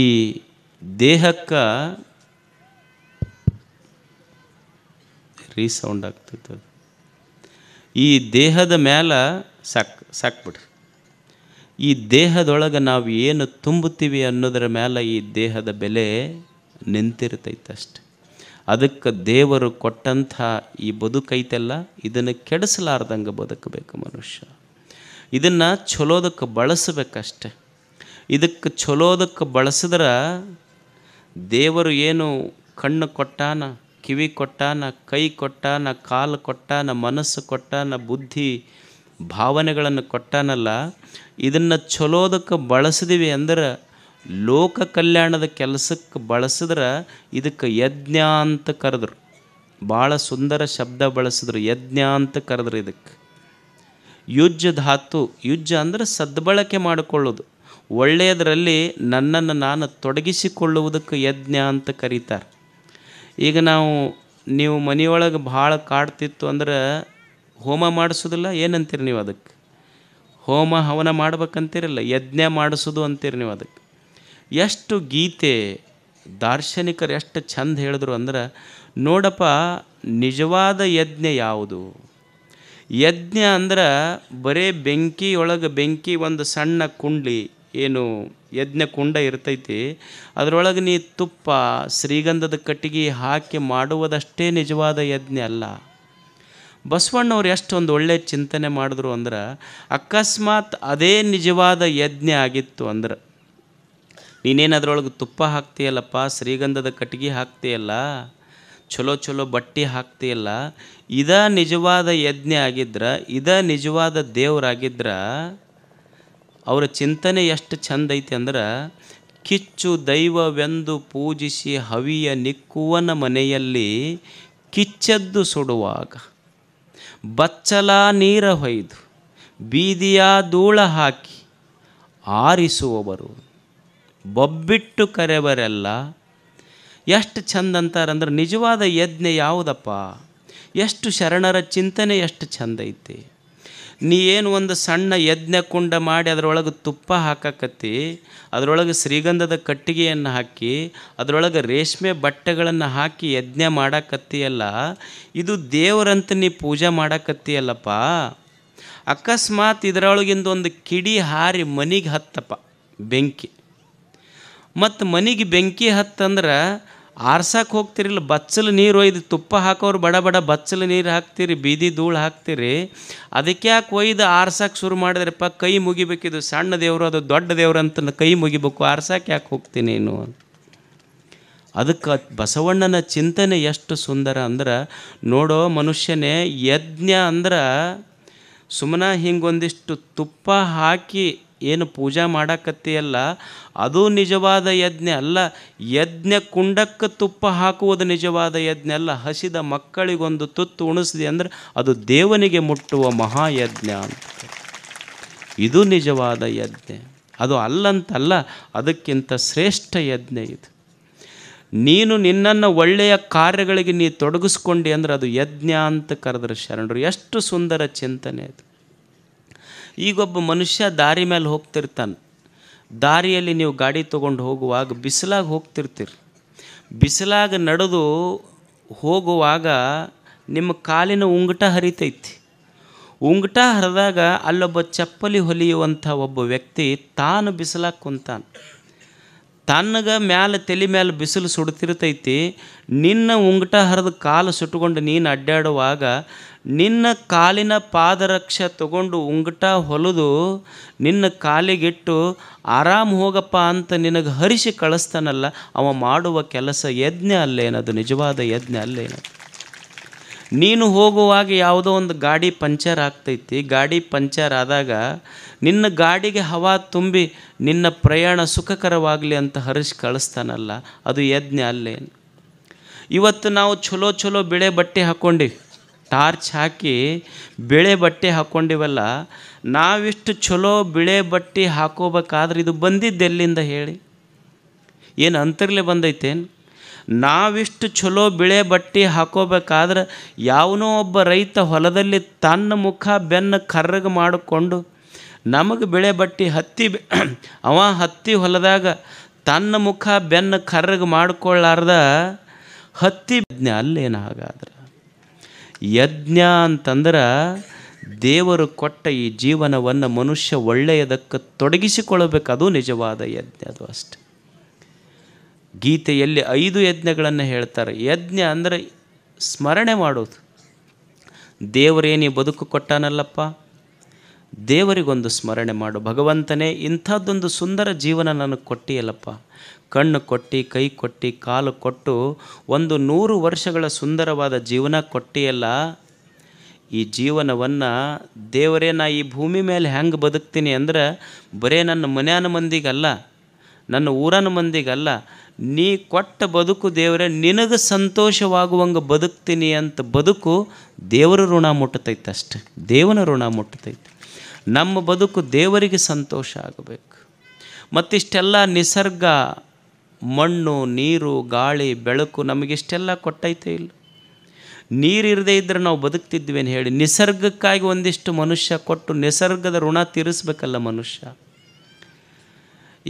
ಈ ದೇಹಕ್ಕೆ ರೀಸೌಂಡ್ ಆಗ್ತೈತೆ ಈ ದೇಹದ ಮೇಲೆ ಸಾಕ್ ಸಾಕ್ಬಿಡ್ರಿ ಈ ದೇಹದೊಳಗೆ ನಾವು ಏನು ತುಂಬುತ್ತೀವಿ ಅನ್ನೋದ್ರ ಮೇಲೆ ಈ ದೇಹದ ಬೆಲೆ ನಿಂತಿರ್ತೈತೆ ಅಷ್ಟೆ ಅದಕ್ಕೆ ದೇವರು ಕೊಟ್ಟಂಥ ಈ ಬದುಕೈತೆಲ್ಲ ಇದನ್ನು ಕೆಡಿಸಲಾರ್ದಂಗೆ ಬದುಕಬೇಕು ಮನುಷ್ಯ ಇದನ್ನು ಚಲೋದಕ್ಕೆ ಬಳಸಬೇಕಷ್ಟೆ ಇದಕ್ಕೆ ಚಲೋದಕ್ಕೆ ಬಳಸಿದ್ರೆ ದೇವರು ಏನು ಕಣ್ಣು ಕೊಟ್ಟಾನ ಕಿವಿ ಕೊಟ್ಟಾನ ಕೈ ಕೊಟ್ಟಾನ ಕಾಲು ಕೊಟ್ಟಾನ ಮನಸ್ಸು ಕೊಟ್ಟಾನ ಬುದ್ಧಿ ಭಾವನೆಗಳನ್ನು ಕೊಟ್ಟಾನಲ್ಲ ಇದನ್ನು ಚಲೋದಕ್ಕೆ ಬಳಸಿದಿವಿ ಅಂದ್ರೆ ಲೋಕ ಕಲ್ಯಾಣದ ಕೆಲಸಕ್ಕೆ ಬಳಸಿದ್ರೆ ಇದಕ್ಕೆ ಯಜ್ಞ ಅಂತ ಕರೆದ್ರು ಭಾಳ ಸುಂದರ ಶಬ್ದ ಬಳಸಿದ್ರು ಯಜ್ಞ ಅಂತ ಕರೆದ್ರು ಇದಕ್ಕೆ ಯುಜ್ಜ ಧಾತು ಯುಜ್ಜ ಅಂದರೆ ಸದ್ಬಳಕೆ ಮಾಡಿಕೊಳ್ಳೋದು ಒಳ್ಳೆಯದರಲ್ಲಿ ನನ್ನನ್ನು ನಾನು ತೊಡಗಿಸಿಕೊಳ್ಳುವುದಕ್ಕೆ ಯಜ್ಞ ಅಂತ ಕರೀತಾರೆ ಈಗ ನಾವು ನೀವು ಮನೆಯೊಳಗೆ ಭಾಳ ಕಾಡ್ತಿತ್ತು ಅಂದ್ರೆ ಹೋಮ ಮಾಡಿಸೋದಿಲ್ಲ ಏನಂತೀರಿ ನೀವು ಅದಕ್ಕೆ ಹೋಮ ಹವನ ಮಾಡ್ಬೇಕಂತೀರಲ್ಲ ಯಜ್ಞ ಮಾಡಿಸೋದು ಅಂತೀರಿ ನೀವು ಅದಕ್ಕೆ ಎಷ್ಟು ಗೀತೆ ದಾರ್ಶನಿಕರು ಎಷ್ಟು ಚಂದ ಹೇಳಿದ್ರು ಅಂದ್ರೆ ನೋಡಪ್ಪ ನಿಜವಾದ ಯಜ್ಞ ಯಾವುದು ಯಜ್ಞ ಅಂದ್ರೆ ಬರೀ ಬೆಂಕಿಯೊಳಗೆ ಬೆಂಕಿ ಒಂದು ಸಣ್ಣ ಕುಂಡ್ಲಿ ಏನು ಯಜ್ಞ ಕುಂಡ ಇರ್ತೈತಿ ಅದರೊಳಗೆ ನೀ ತುಪ್ಪ ಶ್ರೀಗಂಧದ ಕಟ್ಟಿಗೆ ಹಾಕಿ ಮಾಡುವುದಷ್ಟೇ ನಿಜವಾದ ಯಜ್ಞ ಅಲ್ಲ ಬಸವಣ್ಣವ್ರು ಎಷ್ಟೊಂದು ಒಳ್ಳೆಯ ಚಿಂತನೆ ಮಾಡಿದ್ರು ಅಂದ್ರೆ ಅಕಸ್ಮಾತ್ ಅದೇ ನಿಜವಾದ ಯಜ್ಞ ಆಗಿತ್ತು ಅಂದ್ರೆ ನೀನೇನು ಅದರೊಳಗೆ ತುಪ್ಪ ಹಾಕ್ತೀಯಲ್ಲಪ್ಪ ಶ್ರೀಗಂಧದ ಕಟ್ಟಿಗೆ ಹಾಕ್ತೀಯಲ್ಲ ಚಲೋ ಚಲೋ ಬಟ್ಟೆ ಹಾಕ್ತೀಯಲ್ಲ ಇದ ನಿಜವಾದ ಯಜ್ಞ ಆಗಿದ್ರೆ ಇದ ನಿಜವಾದ ದೇವರಾಗಿದ್ರೆ ಅವರ ಚಿಂತನೆ ಎಷ್ಟು ಚಂದ ಐತಿ ಅಂದ್ರೆ ಕಿಚ್ಚು ದೈವವೆಂದು ಪೂಜಿಸಿ ಹವಿಯ ನಿಕ್ಕುವನ ಮನೆಯಲ್ಲಿ ಕಿಚ್ಚದ್ದು ಸುಡುವಾಗ ಬಚ್ಚಲ ನೀರ ಹೊಯ್ದು ಬೀದಿಯ ಧೂಳ ಹಾಕಿ ಆರಿಸುವವರು ಬೊಬ್ಬಿಟ್ಟು ಕರೆವರೆಲ್ಲ ಎಷ್ಟು ಚಂದ ಅಂತಾರಂದ್ರೆ ನಿಜವಾದ ಯಜ್ಞ ಯಾವುದಪ್ಪ ಎಷ್ಟು ಶರಣರ ಚಿಂತನೆ ಎಷ್ಟು ಚಂದ ನೀ ಏನು ಒಂದು ಸಣ್ಣ ಯಜ್ಞ ಕುಂಡ ಮಾಡಿ ಅದರೊಳಗೆ ತುಪ್ಪ ಹಾಕಕತ್ತಿ ಅದರೊಳಗೆ ಶ್ರೀಗಂಧದ ಕಟ್ಟಿಗೆಯನ್ನು ಹಾಕಿ ಅದರೊಳಗೆ ರೇಷ್ಮೆ ಬಟ್ಟೆಗಳನ್ನು ಹಾಕಿ ಯಜ್ಞ ಮಾಡಾಕತ್ತಿಯಲ್ಲ ಇದು ದೇವರಂತ ನೀ ಪೂಜೆ ಮಾಡಾಕತ್ತಿಯಲ್ಲಪ್ಪ ಅಕಸ್ಮಾತ್ ಇದರೊಳಗಿಂದ ಒಂದು ಕಿಡಿ ಹಾರಿ ಮನೆಗೆ ಹತ್ತಪ್ಪ ಬೆಂಕಿ ಮತ್ತು ಮನೆಗೆ ಬೆಂಕಿ ಹತ್ತಂದ್ರೆ ಆರ್ಸಕ್ಕೆ ಹೋಗ್ತಿರಿಲ್ಲ ಬಚ್ಚಲು ನೀರು ಒಯ್ದು ತುಪ್ಪ ಹಾಕೋರು ಬಡ ಬಡ ಬಚ್ಚಲು ನೀರು ಹಾಕ್ತೀರಿ ಬೀದಿ ಧೂಳು ಹಾಕ್ತೀರಿ ಅದಕ್ಕೆ ಯಾಕೆ ಒಯ್ದು ಆರ್ಸಕ್ಕೆ ಶುರು ಮಾಡಿದ್ರಪ್ಪ ಕೈ ಮುಗಿಬೇಕಿದು ಸಣ್ಣ ದೇವರು ಅದು ದೊಡ್ಡ ದೇವರು ಅಂತ ಕೈ ಮುಗಿಬೇಕು ಆರ್ಸಕ್ಕೆ ಯಾಕೆ ಹೋಗ್ತೀನಿ ನೀನು ಅದಕ್ಕೆ ಬಸವಣ್ಣನ ಚಿಂತನೆ ಎಷ್ಟು ಸುಂದರ ಅಂದ್ರೆ ನೋಡೋ ಮನುಷ್ಯನೇ ಯಜ್ಞ ಅಂದ್ರೆ ಸುಮ್ಮನೆ ಹಿಂಗೊಂದಿಷ್ಟು ತುಪ್ಪ ಹಾಕಿ ಏನು ಪೂಜಾ ಮಾಡಕತ್ತೀಯಲ್ಲ ಅದು ನಿಜವಾದ ಯಜ್ಞ ಅಲ್ಲ ಯಜ್ಞ ಕುಂಡಕ್ಕೆ ತುಪ್ಪ ಹಾಕುವುದು ನಿಜವಾದ ಯಜ್ಞ ಅಲ್ಲ ಹಸಿದ ಮಕ್ಕಳಿಗೊಂದು ತುತ್ತು ಉಣಿಸಿದೆ ಅಂದರೆ ಅದು ದೇವನಿಗೆ ಮುಟ್ಟುವ ಮಹಾಯಜ್ಞ ಅಂತ ಇದು ನಿಜವಾದ ಯಜ್ಞ ಅದು ಅಲ್ಲಂತಲ್ಲ ಅದಕ್ಕಿಂತ ಶ್ರೇಷ್ಠ ಯಜ್ಞ ಇದು ನೀನು ನಿನ್ನನ್ನು ಒಳ್ಳೆಯ ಕಾರ್ಯಗಳಿಗೆ ನೀ ತೊಡಗಿಸ್ಕೊಂಡಿ ಅಂದರೆ ಅದು ಯಜ್ಞ ಅಂತ ಕರೆದ್ರೆ ಶರಣರು ಎಷ್ಟು ಸುಂದರ ಚಿಂತನೆ ಅದು ಈಗೊಬ್ಬ ಮನುಷ್ಯ ದಾರಿ ಮೇಲೆ ಹೋಗ್ತಿರ್ತಾನೆ ದಾರಿಯಲ್ಲಿ ನೀವು ಗಾಡಿ ತೊಗೊಂಡು ಹೋಗುವಾಗ ಬಿಸಿಲಾಗಿ ಹೋಗ್ತಿರ್ತೀರಿ ಬಿಸಿಲಾಗಿ ನಡೆದು ಹೋಗುವಾಗ ನಿಮ್ಮ ಕಾಲಿನ ಉಂಗುಟ ಹರಿತೈತಿ ಉಂಗಟ ಹರಿದಾಗ ಅಲ್ಲೊಬ್ಬ ಚಪ್ಪಲಿ ಹೊಲಿಯುವಂಥ ಒಬ್ಬ ವ್ಯಕ್ತಿ ತಾನು ಬಿಸಿಲಾಗಿ ಕುಂತಾನೆ ತನ್ನಗ ಮ್ಯಾಲೆ ತಲೆ ಮ್ಯಾಲೆ ಬಿಸಿಲು ಸುಡ್ತಿರ್ತೈತಿ ನಿನ್ನ ಉಂಗಟ ಹರಿದು ಕಾಲು ಸುಟ್ಟುಕೊಂಡು ನೀನು ಅಡ್ಡಾಡುವಾಗ ನಿನ್ನ ಕಾಲಿನ ಪಾದರಕ್ಷ ತಗೊಂಡು ಉಂಗಟ ಹೊಲಿದು ನಿನ್ನ ಕಾಲಿಗಿಟ್ಟು ಆರಾಮ್ ಹೋಗಪ್ಪ ಅಂತ ನಿನಗೆ ಹರಿಸಿ ಕಳಿಸ್ತಾನಲ್ಲ ಅವ ಮಾಡುವ ಕೆಲಸ ಯಜ್ಞ ಅಲ್ಲೇನದು ನಿಜವಾದ ಯಜ್ಞ ಅಲ್ಲೇನದು ನೀನು ಹೋಗುವಾಗ ಯಾವುದೋ ಒಂದು ಗಾಡಿ ಪಂಚರ್ ಆಗ್ತೈತಿ ಗಾಡಿ ಪಂಚರ್ ಆದಾಗ ನಿನ್ನ ಗಾಡಿಗೆ ಹವಾ ತುಂಬಿ ನಿನ್ನ ಪ್ರಯಾಣ ಸುಖಕರವಾಗಲಿ ಅಂತ ಹರಿಸಿ ಕಳಿಸ್ತಾನಲ್ಲ ಅದು ಯಜ್ಞ ಅಲ್ಲೇ ಇವತ್ತು ನಾವು ಚಲೋ ಚಲೋ ಬಿಳೆ ಬಟ್ಟೆ ಹಾಕ್ಕೊಂಡಿವಿ ಟಾರ್ಚ್ ಹಾಕಿ ಬಿಳೆ ಬಟ್ಟೆ ಹಾಕ್ಕೊಂಡಿವಲ್ಲ ನಾವಿಷ್ಟು ಚಲೋ ಬಿಳೆ ಬಟ್ಟೆ ಹಾಕೋಬೇಕಾದ್ರೆ ಇದು ಬಂದಿದ್ದೆಲ್ಲಿಂದ ಹೇಳಿ ಏನು ಅಂತರ್ಲೆ ಬಂದೈತೇನು ನಾವಿಷ್ಟು ಚಲೋ ಬಿಳೆ ಬಟ್ಟೆ ಹಾಕೋಬೇಕಾದ್ರೆ ಯಾವನೋ ಒಬ್ಬ ರೈತ ಹೊಲದಲ್ಲಿ ತನ್ನ ಮುಖ ಬೆನ್ನು ಕರ್ರಗೆ ಮಾಡಿಕೊಂಡು ನಮಗೆ ಬಿಳೆ ಬಟ್ಟೆ ಹತ್ತಿ ಅವ ಹತ್ತಿ ಹೊಲದಾಗ ತನ್ನ ಮುಖ ಬೆನ್ನು ಕರ್ರಗೆ ಮಾಡಿಕೊಳ್ಳಾರ್ದ ಹತ್ತಿ ಯಜ್ಞ ಅಲ್ಲೇನು ಹಾಗಾದ್ರೆ ಯಜ್ಞ ಅಂತಂದ್ರೆ ದೇವರು ಕೊಟ್ಟ ಈ ಜೀವನವನ್ನು ಮನುಷ್ಯ ಒಳ್ಳೆಯದಕ್ಕೆ ತೊಡಗಿಸಿಕೊಳ್ಳಬೇಕು ಅದು ನಿಜವಾದ ಯಜ್ಞ ಅದು ಅಷ್ಟೆ ಗೀತೆಯಲ್ಲಿ ಐದು ಯಜ್ಞಗಳನ್ನು ಹೇಳ್ತಾರೆ ಯಜ್ಞ ಅಂದರೆ ಸ್ಮರಣೆ ಮಾಡೋದು ದೇವರೇನೇ ಬದುಕು ಕೊಟ್ಟಾನಲ್ಲಪ್ಪ ದೇವರಿಗೊಂದು ಸ್ಮರಣೆ ಮಾಡು ಭಗವಂತನೇ ಇಂಥದ್ದೊಂದು ಸುಂದರ ಜೀವನ ನನಗೆ ಕೊಟ್ಟಿಯಲ್ಲಪ್ಪ ಕಣ್ಣು ಕೊಟ್ಟು ಕೈ ಕೊಟ್ಟಿ ಕಾಲು ಕೊಟ್ಟು ಒಂದು ನೂರು ವರ್ಷಗಳ ಸುಂದರವಾದ ಜೀವನ ಕೊಟ್ಟಿಯಲ್ಲ ಈ ಜೀವನವನ್ನು ದೇವರೇ ನಾ ಈ ಭೂಮಿ ಮೇಲೆ ಹೆಂಗೆ ಬದುಕ್ತೀನಿ ಅಂದರೆ ಬರೇ ನನ್ನ ಮನೆಯನ ಮಂದಿಗಲ್ಲ ನನ್ನ ಊರನ ಮಂದಿಗಲ್ಲ ನೀ ಕೊಟ್ಟ ಬದುಕು ದೇವರೇ ನಿನಗೆ ಸಂತೋಷವಾಗುವಂಗೆ ಬದುಕ್ತೀನಿ ಅಂತ ಬದುಕು ದೇವರ ಋಣ ಮುಟ್ಟತೈತೆ ಅಷ್ಟೆ ದೇವನ ಋಣ ಮುಟ್ಟತೈತೆ ನಮ್ಮ ಬದುಕು ದೇವರಿಗೆ ಸಂತೋಷ ಆಗಬೇಕು ಮತ್ತಿಷ್ಟೆಲ್ಲ ನಿಸರ್ಗ ಮಣ್ಣು ನೀರು ಗಾಳಿ ಬೆಳಕು ನಮಗಿಷ್ಟೆಲ್ಲ ಕೊಟ್ಟೈತೆ ಇಲ್ಲ ನೀರಿರದೇ ಇದ್ದರೆ ನಾವು ಬದುಕ್ತಿದ್ವಿ ಅಂತ ಹೇಳಿ ನಿಸರ್ಗಕ್ಕಾಗಿ ಒಂದಿಷ್ಟು ಮನುಷ್ಯ ಕೊಟ್ಟು ನಿಸರ್ಗದ ಋಣ ತೀರಿಸ್ಬೇಕಲ್ಲ ಮನುಷ್ಯ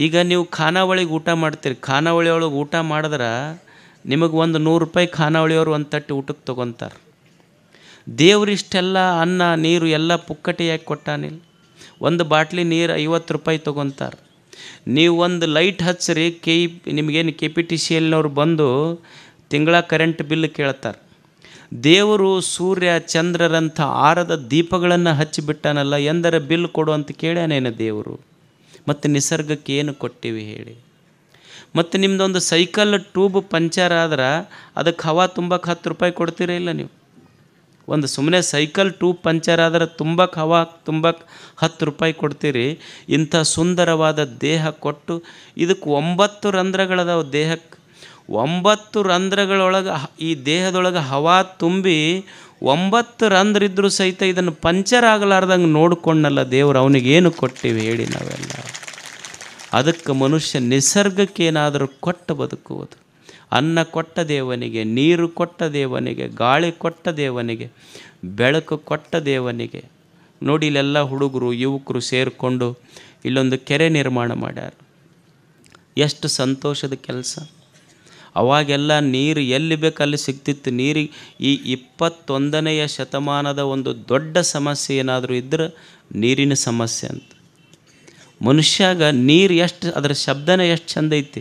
ಈಗ ನೀವು ಖಾನಾವಳಿಗೆ ಊಟ ಮಾಡ್ತೀರಿ ಖಾನಾವಳಿ ಒಳಗೆ ಊಟ ಮಾಡಿದ್ರೆ ನಿಮಗೆ ಒಂದು ನೂರು ರೂಪಾಯಿ ಖಾನಾವಳಿಯವರು ಒಂದು ತಟ್ಟಿ ಊಟಕ್ಕೆ ತೊಗೊತಾರೆ ದೇವರಿಷ್ಟೆಲ್ಲ ಅನ್ನ ನೀರು ಎಲ್ಲ ಪುಕ್ಕಟೆಯಾಗಿ ಕೊಟ್ಟಾನಿಲ್ಲ ಒಂದು ಬಾಟ್ಲಿ ನೀರು ಐವತ್ತು ರೂಪಾಯಿ ತೊಗೊತಾರೆ ನೀವು ಒಂದು ಲೈಟ್ ಹಚ್ಚಿರಿ ಕೆ ನಿಮಗೇನು ಕೆ ಪಿ ಟಿ ಸಿ ಎಲ್ನವ್ರು ಬಂದು ತಿಂಗಳ ಕರೆಂಟ್ ಬಿಲ್ ಕೇಳ್ತಾರೆ ದೇವರು ಸೂರ್ಯ ಚಂದ್ರರಂಥ ಆರದ ದೀಪಗಳನ್ನು ಹಚ್ಚಿಬಿಟ್ಟಾನಲ್ಲ ಎಂದರೆ ಬಿಲ್ ಕೊಡು ಅಂತ ಕೇಳ್ಯಾನೇನು ದೇವರು ಮತ್ತು ನಿಸರ್ಗಕ್ಕೆ ಏನು ಕೊಟ್ಟಿವಿ ಹೇಳಿ ಮತ್ತು ನಿಮ್ಮದೊಂದು ಸೈಕಲ್ ಟ್ಯೂಬ್ ಪಂಚರ್ ಆದ್ರೆ ಅದಕ್ಕೆ ಹವಾ ತುಂಬಕ್ಕೆ ಹತ್ತು ರೂಪಾಯಿ ಕೊಡ್ತೀರಿ ಇಲ್ಲ ನೀವು ಒಂದು ಸುಮ್ಮನೆ ಸೈಕಲ್ ಟ್ಯೂಬ್ ಪಂಚರ್ ಆದ್ರೆ ತುಂಬಕ್ಕೆ ಹವಾ ತುಂಬಕ್ಕೆ ಹತ್ತು ರೂಪಾಯಿ ಕೊಡ್ತೀರಿ ಇಂಥ ಸುಂದರವಾದ ದೇಹ ಕೊಟ್ಟು ಇದಕ್ಕೆ ಒಂಬತ್ತು ರಂಧ್ರಗಳದಾವ ದೇಹಕ್ಕೆ ಒಂಬತ್ತು ರಂಧ್ರಗಳೊಳಗೆ ಈ ದೇಹದೊಳಗೆ ಹವಾ ತುಂಬಿ ಒಂಬತ್ತು ಇದ್ದರೂ ಸಹಿತ ಇದನ್ನು ಪಂಚರ್ ಆಗಲಾರ್ದಂಗೆ ನೋಡಿಕೊಂಡಲ್ಲ ದೇವರು ಅವನಿಗೇನು ಕೊಟ್ಟಿವಿ ಹೇಳಿ ನಾವೆಲ್ಲ ಅದಕ್ಕೆ ಮನುಷ್ಯ ನಿಸರ್ಗಕ್ಕೆ ಏನಾದರೂ ಕೊಟ್ಟು ಬದುಕುವುದು ಅನ್ನ ಕೊಟ್ಟ ದೇವನಿಗೆ ನೀರು ಕೊಟ್ಟ ದೇವನಿಗೆ ಗಾಳಿ ಕೊಟ್ಟ ದೇವನಿಗೆ ಬೆಳಕು ಕೊಟ್ಟ ದೇವನಿಗೆ ನೋಡಿ ಇಲ್ಲೆಲ್ಲ ಹುಡುಗರು ಯುವಕರು ಸೇರಿಕೊಂಡು ಇಲ್ಲೊಂದು ಕೆರೆ ನಿರ್ಮಾಣ ಮಾಡ್ಯಾರ ಎಷ್ಟು ಸಂತೋಷದ ಕೆಲಸ ಅವಾಗೆಲ್ಲ ನೀರು ಎಲ್ಲಿ ಬೇಕಲ್ಲಿ ಸಿಗ್ತಿತ್ತು ನೀರಿಗೆ ಈ ಇಪ್ಪತ್ತೊಂದನೆಯ ಶತಮಾನದ ಒಂದು ದೊಡ್ಡ ಸಮಸ್ಯೆ ಏನಾದರೂ ಇದ್ದರೆ ನೀರಿನ ಸಮಸ್ಯೆ ಅಂತ ಮನುಷ್ಯಾಗ ನೀರು ಎಷ್ಟು ಅದರ ಶಬ್ದನೇ ಎಷ್ಟು ಚಂದ ಐತಿ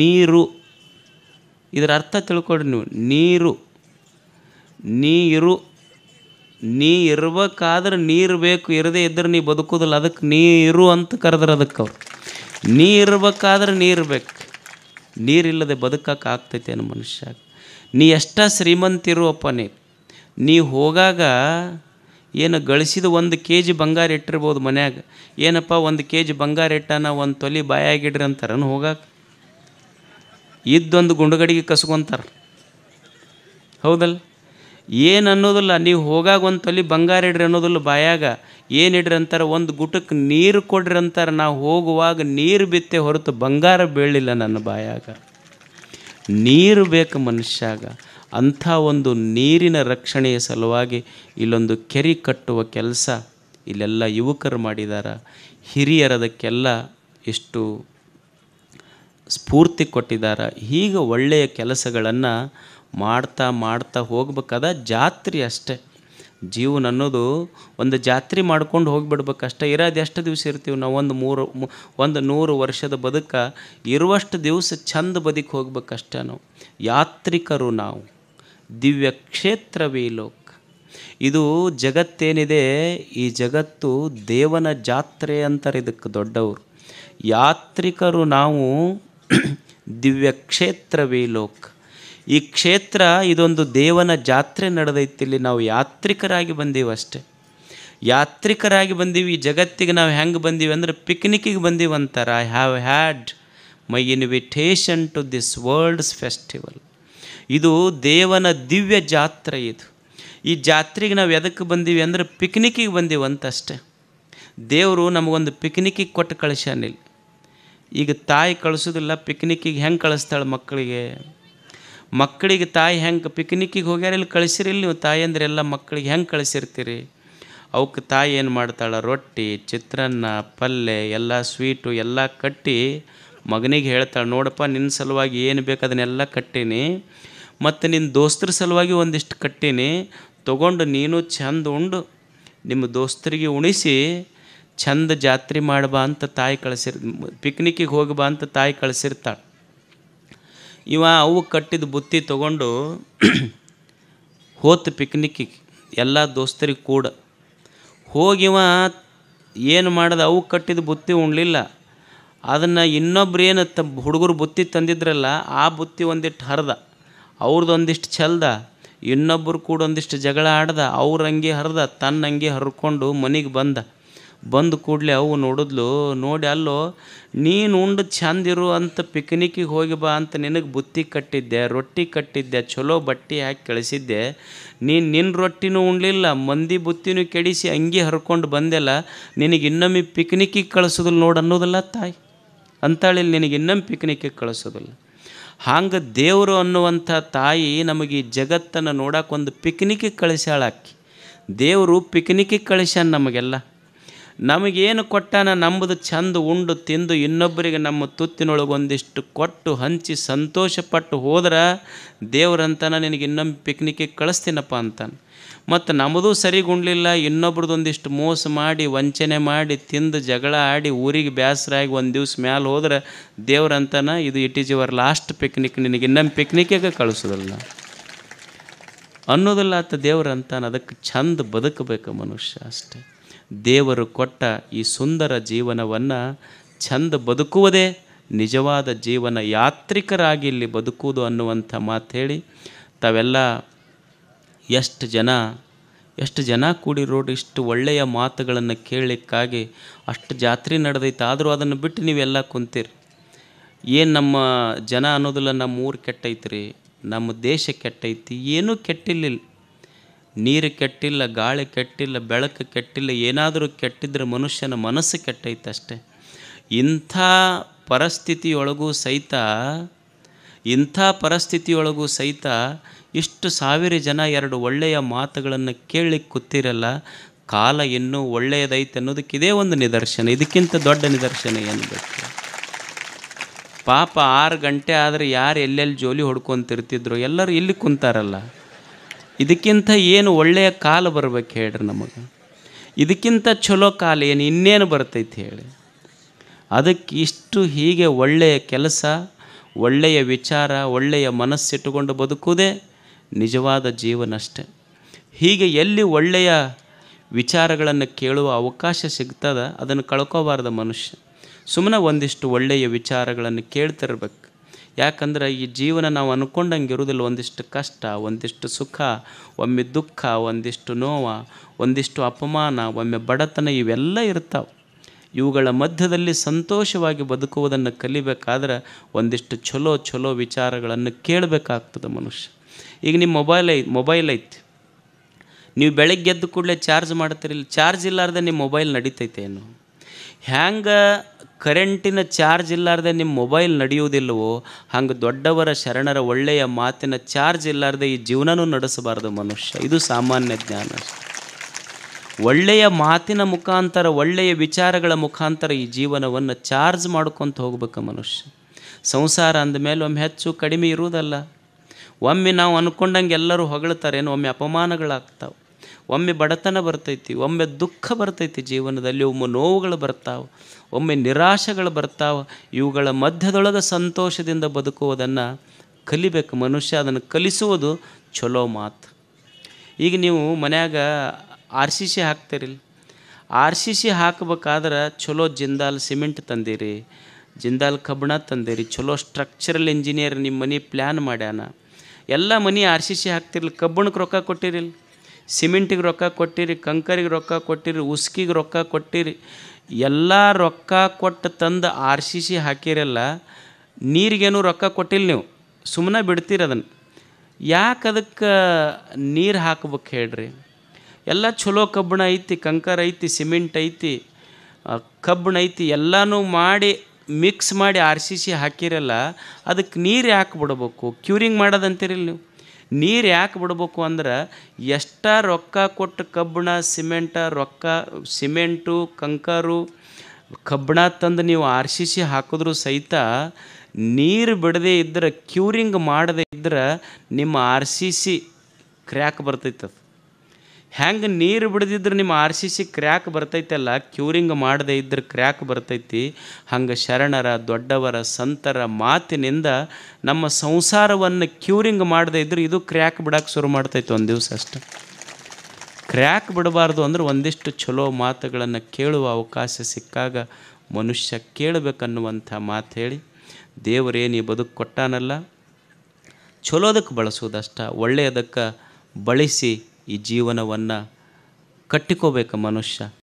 ನೀರು ಇದರ ಅರ್ಥ ತಿಳ್ಕೊಡಿ ನೀವು ನೀರು ನೀರು ನೀ ಇರ್ಬೇಕಾದ್ರೆ ನೀರು ಬೇಕು ಇರದೇ ಇದ್ರೆ ನೀ ಬದುಕೋದಿಲ್ಲ ಅದಕ್ಕೆ ನೀರು ಅಂತ ಕರೆದ್ರೆ ಅದಕ್ಕೆ ಅವ್ರು ನೀ ಇರ್ಬೇಕಾದ್ರೆ ನೀರು ಬೇಕು ನೀರಿಲ್ಲದೆ ಬದುಕಕ್ಕೆ ಅನ್ನೋ ಮನುಷ್ಯ ನೀ ಎಷ್ಟ ಅಪ್ಪ ನೀ ನೀ ಹೋಗಾಗ ಏನು ಗಳಿಸಿದ ಒಂದು ಕೆ ಜಿ ಬಂಗಾರ ಇಟ್ಟಿರ್ಬೋದು ಮನ್ಯಾಗ ಏನಪ್ಪ ಒಂದು ಕೆ ಜಿ ಬಂಗಾರ ಇಟ್ಟಾನ ಒಂದು ತೊಲಿ ಬಾಯಾಗಿಡ್ರಿ ಅಂತಾರನು ಹೋಗಾಕ ಇದ್ದೊಂದು ಗುಂಡುಗಡಿಗೆ ಕಸ್ಕೊಂತಾರೆ ಹೌದಲ್ಲ ಏನು ಅನ್ನೋದಿಲ್ಲ ನೀವು ಹೋಗಾಗ ಒಂದು ತೊಲಿ ಬಂಗಾರ ಇಡ್ರಿ ಅನ್ನೋದಿಲ್ಲ ಬಾಯಾಗ ಏನಿಡ್ರಿ ಅಂತಾರೆ ಒಂದು ಗುಟಕ್ಕೆ ನೀರು ಕೊಡ್ರಿ ಅಂತಾರೆ ನಾವು ಹೋಗುವಾಗ ನೀರು ಬಿತ್ತೆ ಹೊರತು ಬಂಗಾರ ಬೀಳಿಲ್ಲ ನನ್ನ ಬಾಯಾಗ ನೀರು ಬೇಕು ಮನುಷ್ಯಾಗ ಅಂಥ ಒಂದು ನೀರಿನ ರಕ್ಷಣೆಯ ಸಲುವಾಗಿ ಇಲ್ಲೊಂದು ಕೆರೆ ಕಟ್ಟುವ ಕೆಲಸ ಇಲ್ಲೆಲ್ಲ ಯುವಕರು ಮಾಡಿದಾರ ಹಿರಿಯರದಕ್ಕೆಲ್ಲ ಎಷ್ಟು ಸ್ಫೂರ್ತಿ ಕೊಟ್ಟಿದ್ದಾರೆ ಹೀಗೆ ಒಳ್ಳೆಯ ಕೆಲಸಗಳನ್ನು ಮಾಡ್ತಾ ಮಾಡ್ತಾ ಹೋಗ್ಬೇಕಾದ ಜಾತ್ರೆ ಅಷ್ಟೇ ಜೀವನ ಅನ್ನೋದು ಒಂದು ಜಾತ್ರೆ ಮಾಡ್ಕೊಂಡು ಹೋಗಿಬಿಡ್ಬೇಕಷ್ಟೇ ಇರೋದು ಎಷ್ಟು ದಿವಸ ಇರ್ತೀವಿ ನಾವು ಒಂದು ಮೂರು ಒಂದು ನೂರು ವರ್ಷದ ಬದುಕ ಇರುವಷ್ಟು ದಿವಸ ಚಂದ ಬದುಕಿ ಹೋಗ್ಬೇಕಷ್ಟೇ ನಾವು ಯಾತ್ರಿಕರು ನಾವು ದಿವ್ಯ ಕ್ಷೇತ್ರವೇ ಲೋಕ ಇದು ಜಗತ್ತೇನಿದೆ ಈ ಜಗತ್ತು ದೇವನ ಜಾತ್ರೆ ಅಂತಾರೆ ಇದಕ್ಕೆ ದೊಡ್ಡವರು ಯಾತ್ರಿಕರು ನಾವು ದಿವ್ಯ ಕ್ಷೇತ್ರವೇ ಲೋಕ ಈ ಕ್ಷೇತ್ರ ಇದೊಂದು ದೇವನ ಜಾತ್ರೆ ನಡೆದೈತಿಲ್ಲಿ ನಾವು ಯಾತ್ರಿಕರಾಗಿ ಬಂದೀವಿ ಅಷ್ಟೆ ಯಾತ್ರಿಕರಾಗಿ ಬಂದೀವಿ ಈ ಜಗತ್ತಿಗೆ ನಾವು ಹೆಂಗೆ ಬಂದೀವಿ ಅಂದ್ರೆ ಪಿಕ್ನಿಕ್ಕಿಗೆ ಬಂದೀವಿ ಅಂತಾರೆ I have had my invitation to this world's festival ಇದು ದೇವನ ದಿವ್ಯ ಜಾತ್ರೆ ಇದು ಈ ಜಾತ್ರೆಗೆ ನಾವು ಎದಕ್ಕೆ ಬಂದೀವಿ ಅಂದ್ರೆ ಪಿಕ್ನಿಕ್ಕಿಗೆ ಬಂದೀವಿ ಅಂತಷ್ಟೆ ದೇವರು ನಮಗೊಂದು ಪಿಕ್ನಿಕ್ಕಿಗೆ ಕೊಟ್ಟು ಕಳಿಸ್ಯಾನಿಲ್ಲ ಈಗ ತಾಯಿ ಕಳಿಸೋದಿಲ್ಲ ಪಿಕ್ನಿಕ್ಕಿಗೆ ಹೆಂಗೆ ಕಳಿಸ್ತಾಳೆ ಮಕ್ಕಳಿಗೆ ಮಕ್ಕಳಿಗೆ ತಾಯಿ ಹೆಂಗೆ ಪಿಕ್ನಿಕ್ಕಿಗೆ ಹೋಗ್ಯಾರ ಇಲ್ಲಿ ಕಳಿಸಿರಿ ನೀವು ತಾಯಿ ಎಲ್ಲ ಮಕ್ಕಳಿಗೆ ಹೆಂಗೆ ಕಳಿಸಿರ್ತೀರಿ ಅವಕ್ಕೆ ತಾಯಿ ಏನು ಮಾಡ್ತಾಳೆ ರೊಟ್ಟಿ ಚಿತ್ರಾನ್ನ ಪಲ್ಯ ಎಲ್ಲ ಸ್ವೀಟು ಎಲ್ಲ ಕಟ್ಟಿ ಮಗನಿಗೆ ಹೇಳ್ತಾಳೆ ನೋಡಪ್ಪ ನಿನ್ನ ಸಲುವಾಗಿ ಏನು ಬೇಕು ಅದನ್ನೆಲ್ಲ ಕಟ್ಟೀನಿ ಮತ್ತು ನಿನ್ನ ದೋಸ್ತರ ಸಲುವಾಗಿ ಒಂದಿಷ್ಟು ಕಟ್ಟೀನಿ ತೊಗೊಂಡು ನೀನು ಚಂದ ಉಂಡು ನಿಮ್ಮ ದೋಸ್ತರಿಗೆ ಉಣಿಸಿ ಚಂದ ಜಾತ್ರೆ ಮಾಡಬಾ ಅಂತ ತಾಯಿ ಕಳಿಸಿರ್ ಪಿಕ್ನಿಕ್ಕಿಗೆ ಹೋಗಬಾ ಅಂತ ತಾಯಿ ಕಳಿಸಿರ್ತಾಳೆ ಇವ ಅವು ಕಟ್ಟಿದ ಬುತ್ತಿ ತಗೊಂಡು ಹೋತು ಪಿಕ್ನಿಕ್ಕಿಗೆ ಎಲ್ಲ ದೋಸ್ತರಿಗೆ ಕೂಡ ಹೋಗಿವ ಏನು ಮಾಡ್ದೆ ಅವು ಕಟ್ಟಿದ ಬುತ್ತಿ ಉಣ್ಲಿಲ್ಲ ಅದನ್ನು ಇನ್ನೊಬ್ರು ಏನು ತ ಹುಡುಗರು ಬುತ್ತಿ ತಂದಿದ್ರಲ್ಲ ಆ ಬುತ್ತಿ ಒಂದಿಷ್ಟು ಹರಿದ ಅವ್ರದ್ದು ಒಂದಿಷ್ಟು ಚೆಲ್ದ ಇನ್ನೊಬ್ಬರು ಕೂಡ ಒಂದಿಷ್ಟು ಜಗಳ ಆಡ್ದ ಅವ್ರ ಹಂಗೆ ಹರಿದ ತನ್ನ ಅಂಗಿ ಹರ್ಕೊಂಡು ಮನೆಗೆ ಬಂದ ಬಂದ ಕೂಡಲೇ ಅವು ನೋಡಿದ್ಲು ನೋಡಿ ಅಲ್ಲೋ ನೀನು ಉಂಡು ಚಂದಿರು ಅಂತ ಪಿಕ್ನಿಕ್ಕಿಗೆ ಹೋಗಿ ಬಾ ಅಂತ ನಿನಗೆ ಬುತ್ತಿ ಕಟ್ಟಿದ್ದೆ ರೊಟ್ಟಿ ಕಟ್ಟಿದ್ದೆ ಚಲೋ ಬಟ್ಟೆ ಹಾಕಿ ಕಳಿಸಿದ್ದೆ ನೀನು ನಿನ್ನ ರೊಟ್ಟಿನೂ ಉಣ್ಲಿಲ್ಲ ಮಂದಿ ಬುತ್ತಿನೂ ಕೆಡಿಸಿ ಅಂಗಿ ಹರ್ಕೊಂಡು ಬಂದೆಲ್ಲ ನಿನಗೆ ಇನ್ನೊಮ್ಮೆ ಪಿಕ್ನಿಕ್ಕಿಗೆ ಕಳಿಸೋದಿಲ್ಲ ನೋಡು ಅನ್ನೋದಲ್ಲ ತಾಯಿ ಅಂತಾಳಿ ನಿನಗೆ ಇನ್ನೊಮ್ಮೆ ಪಿಕ್ನಿಕ್ಕಿಗೆ ಕಳಿಸೋದಿಲ್ಲ ಹಾಂಗೆ ದೇವರು ಅನ್ನುವಂಥ ತಾಯಿ ನಮಗೆ ಈ ಜಗತ್ತನ್ನು ನೋಡೋಕೆ ಒಂದು ಪಿಕ್ನಿಕ್ಕಿಗೆ ಕಳಿಸ್ಯಾಳಾಕಿ ದೇವರು ಪಿಕ್ನಿಕ್ಕಿಗೆ ಕಳಿಸ್ಯಾನ ನಮಗೆಲ್ಲ ನಮಗೇನು ಕೊಟ್ಟಾನ ನಮ್ಮದು ಚಂದ ಉಂಡು ತಿಂದು ಇನ್ನೊಬ್ಬರಿಗೆ ನಮ್ಮ ತುತ್ತಿನೊಳಗೊಂದಿಷ್ಟು ಕೊಟ್ಟು ಹಂಚಿ ಸಂತೋಷಪಟ್ಟು ಹೋದ್ರೆ ದೇವ್ರಂತನ ನಿನಗೆ ಇನ್ನೊಂದು ಪಿಕ್ನಿಕ್ಗೆ ಕಳಿಸ್ತೀನಪ್ಪ ಅಂತಾನೆ ಮತ್ತು ನಮ್ಮದು ಸರಿಗುಂಡ್ಲಿಲ್ಲ ಇನ್ನೊಬ್ರದೊಂದಿಷ್ಟು ಮೋಸ ಮಾಡಿ ವಂಚನೆ ಮಾಡಿ ತಿಂದು ಜಗಳ ಆಡಿ ಊರಿಗೆ ಬೇಸರಾಗಿ ಒಂದು ದಿವ್ಸ ಮ್ಯಾಲೆ ಹೋದ್ರೆ ದೇವ್ರಂತನ ಇದು it is your last picnic ನಿನಗೆ ಇನ್ನೊಮ್ಮೆ ಪಿಕ್ನಿಕ್ಕಿಗೆ ಕಳಿಸೋದಲ್ಲ ಅನ್ನೋದಿಲ್ಲ ಆತ ದೇವ್ರಂತಾನ ಅದಕ್ಕೆ ಚಂದ ಬದುಕಬೇಕು ಮನುಷ್ಯ ಅಷ್ಟೇ ದೇವರು ಕೊಟ್ಟ ಈ ಸುಂದರ ಜೀವನವನ್ನು ಚಂದ ಬದುಕುವುದೇ ನಿಜವಾದ ಜೀವನ ಯಾತ್ರಿಕರಾಗಿ ಇಲ್ಲಿ ಬದುಕುವುದು ಅನ್ನುವಂಥ ಮಾತು ಹೇಳಿ ತಾವೆಲ್ಲ ಎಷ್ಟು ಜನ ಎಷ್ಟು ಜನ ಕೂಡಿರೋಡು ಇಷ್ಟು ಒಳ್ಳೆಯ ಮಾತುಗಳನ್ನು ಕೇಳಲಿಕ್ಕಾಗಿ ಅಷ್ಟು ಜಾತ್ರೆ ನಡೆದೈತೆ ಆದರೂ ಅದನ್ನು ಬಿಟ್ಟು ನೀವೆಲ್ಲ ಕುಂತೀರಿ ಏನು ನಮ್ಮ ಜನ ಅನ್ನೋದಿಲ್ಲ ನಮ್ಮ ಊರು ಕೆಟ್ಟೈತ್ರಿ ನಮ್ಮ ದೇಶ ಕೆಟ್ಟೈತಿ ಏನೂ ಕೆಟ್ಟಿಲ್ಲ ನೀರು ಕೆಟ್ಟಿಲ್ಲ ಗಾಳಿ ಕೆಟ್ಟಿಲ್ಲ ಬೆಳಕು ಕೆಟ್ಟಿಲ್ಲ ಏನಾದರೂ ಕೆಟ್ಟಿದ್ರೆ ಮನುಷ್ಯನ ಮನಸ್ಸು ಕೆಟ್ಟೈತಷ್ಟೆ ಇಂಥ ಪರಿಸ್ಥಿತಿಯೊಳಗೂ ಸಹಿತ ಇಂಥ ಪರಿಸ್ಥಿತಿಯೊಳಗೂ ಸಹಿತ ಇಷ್ಟು ಸಾವಿರ ಜನ ಎರಡು ಒಳ್ಳೆಯ ಮಾತುಗಳನ್ನು ಕೇಳಿ ಕೂತಿರಲ್ಲ ಕಾಲ ಇನ್ನೂ ಒಳ್ಳೆಯದೈತೆ ಅನ್ನೋದಕ್ಕೆ ಇದೇ ಒಂದು ನಿದರ್ಶನ ಇದಕ್ಕಿಂತ ದೊಡ್ಡ ನಿದರ್ಶನ ಏನು ಬೇಕು ಪಾಪ ಆರು ಗಂಟೆ ಆದರೆ ಯಾರು ಎಲ್ಲೆಲ್ಲಿ ಜೋಲಿ ಹೊಡ್ಕೊತಿರ್ತಿದ್ರು ಎಲ್ಲರೂ ಇಲ್ಲಿ ಕುಂತಾರಲ್ಲ ಇದಕ್ಕಿಂತ ಏನು ಒಳ್ಳೆಯ ಕಾಲ ಬರಬೇಕು ಹೇಳ್ರಿ ನಮಗೆ ಇದಕ್ಕಿಂತ ಚಲೋ ಕಾಲ ಏನು ಇನ್ನೇನು ಬರ್ತೈತಿ ಹೇಳಿ ಅದಕ್ಕೆ ಇಷ್ಟು ಹೀಗೆ ಒಳ್ಳೆಯ ಕೆಲಸ ಒಳ್ಳೆಯ ವಿಚಾರ ಒಳ್ಳೆಯ ಮನಸ್ಸಿಟ್ಟುಕೊಂಡು ಬದುಕುವುದೇ ನಿಜವಾದ ಜೀವನ ಅಷ್ಟೆ ಹೀಗೆ ಎಲ್ಲಿ ಒಳ್ಳೆಯ ವಿಚಾರಗಳನ್ನು ಕೇಳುವ ಅವಕಾಶ ಸಿಗ್ತದ ಅದನ್ನು ಕಳ್ಕೋಬಾರ್ದ ಮನುಷ್ಯ ಸುಮ್ಮನೆ ಒಂದಿಷ್ಟು ಒಳ್ಳೆಯ ವಿಚಾರಗಳನ್ನು ಕೇಳ್ತಿರ್ಬೇಕು ಯಾಕಂದ್ರೆ ಈ ಜೀವನ ನಾವು ಅನ್ಕೊಂಡಂಗೆ ಇರುವುದಿಲ್ಲ ಒಂದಿಷ್ಟು ಕಷ್ಟ ಒಂದಿಷ್ಟು ಸುಖ ಒಮ್ಮೆ ದುಃಖ ಒಂದಿಷ್ಟು ನೋವ ಒಂದಿಷ್ಟು ಅಪಮಾನ ಒಮ್ಮೆ ಬಡತನ ಇವೆಲ್ಲ ಇರ್ತಾವೆ ಇವುಗಳ ಮಧ್ಯದಲ್ಲಿ ಸಂತೋಷವಾಗಿ ಬದುಕುವುದನ್ನು ಕಲಿಬೇಕಾದ್ರೆ ಒಂದಿಷ್ಟು ಚಲೋ ಚಲೋ ವಿಚಾರಗಳನ್ನು ಕೇಳಬೇಕಾಗ್ತದೆ ಮನುಷ್ಯ ಈಗ ನಿಮ್ಮ ಮೊಬೈಲ್ ಐ ಮೊಬೈಲ್ ಐತಿ ನೀವು ಬೆಳಗ್ಗೆ ಎದ್ದು ಕೂಡಲೇ ಚಾರ್ಜ್ ಮಾಡ್ತಿರಲಿಲ್ಲ ಚಾರ್ಜ್ ಇಲ್ಲಾರ್ದೆ ನಿಮ್ಮ ಮೊಬೈಲ್ ನಡೀತೈತೆ ಏನು ಹ್ಯಾಂಗೆ ಕರೆಂಟಿನ ಚಾರ್ಜ್ ಇಲ್ಲಾರ್ದೆ ನಿಮ್ಮ ಮೊಬೈಲ್ ನಡೆಯುವುದಿಲ್ಲವೋ ಹಂಗೆ ದೊಡ್ಡವರ ಶರಣರ ಒಳ್ಳೆಯ ಮಾತಿನ ಚಾರ್ಜ್ ಇಲ್ಲಾರ್ದೆ ಈ ಜೀವನನೂ ನಡೆಸಬಾರ್ದು ಮನುಷ್ಯ ಇದು ಸಾಮಾನ್ಯ ಜ್ಞಾನ ಒಳ್ಳೆಯ ಮಾತಿನ ಮುಖಾಂತರ ಒಳ್ಳೆಯ ವಿಚಾರಗಳ ಮುಖಾಂತರ ಈ ಜೀವನವನ್ನು ಚಾರ್ಜ್ ಮಾಡ್ಕೊತ ಹೋಗ್ಬೇಕು ಮನುಷ್ಯ ಸಂಸಾರ ಅಂದಮೇಲೆ ಒಮ್ಮೆ ಹೆಚ್ಚು ಕಡಿಮೆ ಇರುವುದಲ್ಲ ಒಮ್ಮೆ ನಾವು ಅಂದ್ಕೊಂಡಂಗೆ ಎಲ್ಲರೂ ಹೊಗಳ್ತಾರೇನು ಒಮ್ಮೆ ಅಪಮಾನಗಳಾಗ್ತಾವೆ ಒಮ್ಮೆ ಬಡತನ ಬರ್ತೈತಿ ಒಮ್ಮೆ ದುಃಖ ಬರ್ತೈತಿ ಜೀವನದಲ್ಲಿ ಒಮ್ಮೆ ನೋವುಗಳು ಬರ್ತಾವೆ ಒಮ್ಮೆ ನಿರಾಶೆಗಳು ಬರ್ತಾವೆ ಇವುಗಳ ಮಧ್ಯದೊಳಗೆ ಸಂತೋಷದಿಂದ ಬದುಕುವುದನ್ನು ಕಲಿಬೇಕು ಮನುಷ್ಯ ಅದನ್ನು ಕಲಿಸುವುದು ಚಲೋ ಮಾತು ಈಗ ನೀವು ಮನ್ಯಾಗ ಆರ್ ಸಿ ಸಿ ಹಾಕ್ತೀರಿಲ್ಲ ಆರ್ ಸಿ ಸಿ ಹಾಕಬೇಕಾದ್ರೆ ಚಲೋ ಜಿಂದಾಲ್ ಸಿಮೆಂಟ್ ತಂದಿರಿ ಜಿಂದಾಲ್ ಕಬ್ಬಣ ತಂದಿರಿ ಚಲೋ ಸ್ಟ್ರಕ್ಚರಲ್ ಇಂಜಿನಿಯರ್ ನಿಮ್ಮ ಮನೆ ಪ್ಲ್ಯಾನ್ ಮಾಡ್ಯಾನ ಎಲ್ಲ ಮನೆ ಆರ್ ಸಿ ಸಿ ಹಾಕ್ತಿರ್ಲಿ ಕಬ್ಬಣಕ್ಕೆ ರೊಕ್ಕ ಕೊಟ್ಟಿರಿಲ್ಲ ಸಿಮೆಂಟಿಗೆ ರೊಕ್ಕ ಕೊಟ್ಟಿರಿ ಕಂಕರಿಗೆ ರೊಕ್ಕ ಕೊಟ್ಟಿರಿ ಉಸ್ಕಿಗೆ ರೊಕ್ಕ ಕೊಟ್ಟಿರಿ ಎಲ್ಲ ರೊಕ್ಕ ಕೊಟ್ಟು ತಂದು ಆರ್ ಸಿ ಸಿ ಹಾಕಿರಲ್ಲ ನೀರಿಗೇನು ರೊಕ್ಕ ಕೊಟ್ಟಿಲ್ಲ ನೀವು ಸುಮ್ಮನೆ ಬಿಡ್ತೀರಿ ಅದನ್ನು ಯಾಕೆ ಅದಕ್ಕೆ ನೀರು ಹಾಕ್ಬೇಕು ಹೇಳ್ರಿ ಎಲ್ಲ ಚಲೋ ಕಬ್ಬಣ ಐತಿ ಕಂಕರ್ ಐತಿ ಸಿಮೆಂಟ್ ಐತಿ ಕಬ್ಬಣ ಐತಿ ಎಲ್ಲನೂ ಮಾಡಿ ಮಿಕ್ಸ್ ಮಾಡಿ ಆರ್ ಸಿ ಸಿ ಹಾಕಿರಲ್ಲ ಅದಕ್ಕೆ ನೀರು ಯಾಕೆ ಬಿಡಬೇಕು ಕ್ಯೂರಿಂಗ್ ಮಾಡೋದಂತೀರಿಲ್ಲ ನೀವು ನೀರು ಯಾಕೆ ಬಿಡ್ಬೇಕು ಅಂದ್ರೆ ಎಷ್ಟ ರೊಕ್ಕ ಕೊಟ್ಟು ಕಬ್ಬಿಣ ಸಿಮೆಂಟ ರೊಕ್ಕ ಸಿಮೆಂಟು ಕಂಕರು ಕಬ್ಬಿಣ ತಂದು ನೀವು ಆರ್ ಸಿ ಸಿ ಹಾಕಿದ್ರೂ ಸಹಿತ ನೀರು ಬಿಡದೇ ಇದ್ರೆ ಕ್ಯೂರಿಂಗ್ ಮಾಡದೇ ಇದ್ರೆ ನಿಮ್ಮ ಆರ್ ಸಿ ಸಿ ಕ್ರ್ಯಾಕ್ ಬರ್ತೈತದು ಹೆಂಗೆ ನೀರು ಬಿಡದಿದ್ರೆ ನಿಮ್ಮ ಆರ್ ಸಿ ಸಿ ಕ್ರ್ಯಾಕ್ ಬರ್ತೈತಲ್ಲ ಕ್ಯೂರಿಂಗ್ ಮಾಡದೇ ಇದ್ದರೆ ಕ್ರ್ಯಾಕ್ ಬರ್ತೈತಿ ಹಂಗೆ ಶರಣರ ದೊಡ್ಡವರ ಸಂತರ ಮಾತಿನಿಂದ ನಮ್ಮ ಸಂಸಾರವನ್ನು ಕ್ಯೂರಿಂಗ್ ಮಾಡದೇ ಇದ್ದರೆ ಇದು ಕ್ರ್ಯಾಕ್ ಬಿಡಕ್ಕೆ ಶುರು ಮಾಡ್ತೈತೆ ಒಂದು ದಿವಸ ಅಷ್ಟೆ ಕ್ರ್ಯಾಕ್ ಬಿಡಬಾರ್ದು ಅಂದ್ರೆ ಒಂದಿಷ್ಟು ಚಲೋ ಮಾತುಗಳನ್ನು ಕೇಳುವ ಅವಕಾಶ ಸಿಕ್ಕಾಗ ಮನುಷ್ಯ ಕೇಳಬೇಕನ್ನುವಂಥ ಮಾತು ಹೇಳಿ ದೇವರೇನು ಈ ಬದುಕು ಕೊಟ್ಟಾನಲ್ಲ ಚಲೋದಕ್ಕೆ ಬಳಸೋದಷ್ಟ ಒಳ್ಳೆಯದಕ್ಕೆ ಬಳಸಿ ಈ ಜೀವನವನ್ನು ಕಟ್ಟಿಕೋಬೇಕು ಮನುಷ್ಯ